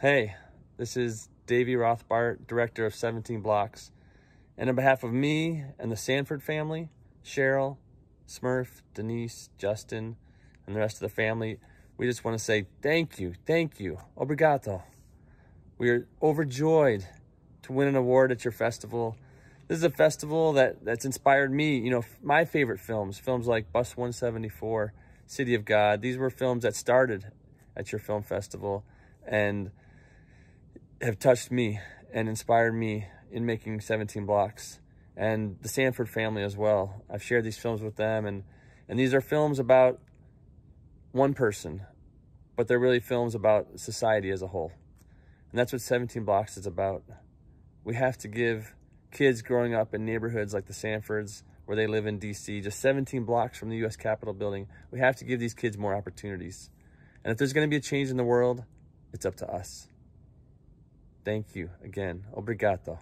Hey, this is Davey Rothbart, director of 17 Blocks. And on behalf of me and the Sanford family, Cheryl, Smurf, Denise, Justin, and the rest of the family, we just want to say thank you, thank you, obrigado. We are overjoyed to win an award at your festival. This is a festival that, that's inspired me, you know, my favorite films, films like Bus 174, City of God. These were films that started at your film festival. And have touched me and inspired me in making 17 blocks and the Sanford family as well. I've shared these films with them and, and these are films about one person, but they're really films about society as a whole. And that's what 17 Blocks is about. We have to give kids growing up in neighborhoods like the Sanfords, where they live in DC, just 17 blocks from the US Capitol building, we have to give these kids more opportunities. And if there's gonna be a change in the world, it's up to us. Thank you again. Obrigado.